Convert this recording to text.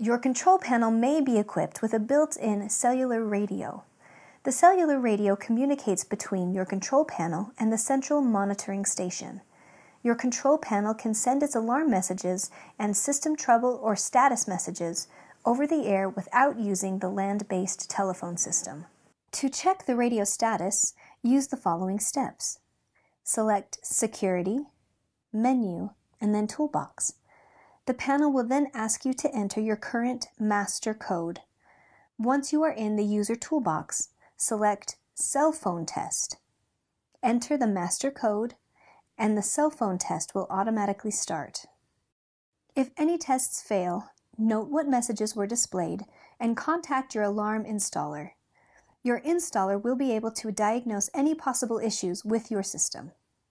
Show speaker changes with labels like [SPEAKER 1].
[SPEAKER 1] Your control panel may be equipped with a built-in cellular radio. The cellular radio communicates between your control panel and the central monitoring station. Your control panel can send its alarm messages and system trouble or status messages over the air without using the land-based telephone system. To check the radio status, use the following steps. Select Security, Menu, and then Toolbox. The panel will then ask you to enter your current master code. Once you are in the user toolbox, select cell phone test. Enter the master code and the cell phone test will automatically start. If any tests fail, note what messages were displayed and contact your alarm installer. Your installer will be able to diagnose any possible issues with your system.